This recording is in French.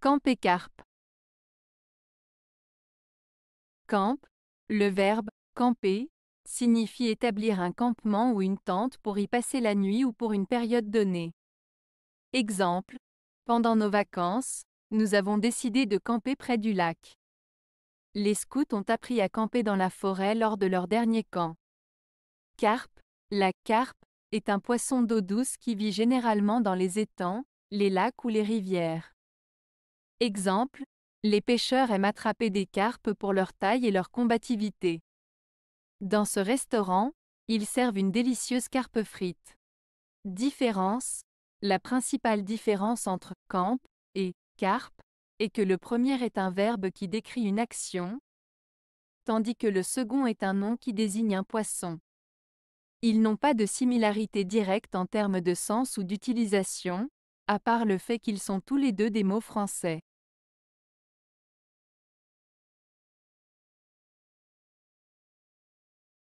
Camp et carpe. Camp, le verbe camper, signifie établir un campement ou une tente pour y passer la nuit ou pour une période donnée. Exemple, pendant nos vacances, nous avons décidé de camper près du lac. Les scouts ont appris à camper dans la forêt lors de leur dernier camp. Carpe, la carpe, est un poisson d'eau douce qui vit généralement dans les étangs, les lacs ou les rivières. Exemple, les pêcheurs aiment attraper des carpes pour leur taille et leur combativité. Dans ce restaurant, ils servent une délicieuse carpe frite. Différence La principale différence entre camp et carpe est que le premier est un verbe qui décrit une action, tandis que le second est un nom qui désigne un poisson. Ils n'ont pas de similarité directe en termes de sens ou d'utilisation, à part le fait qu'ils sont tous les deux des mots français.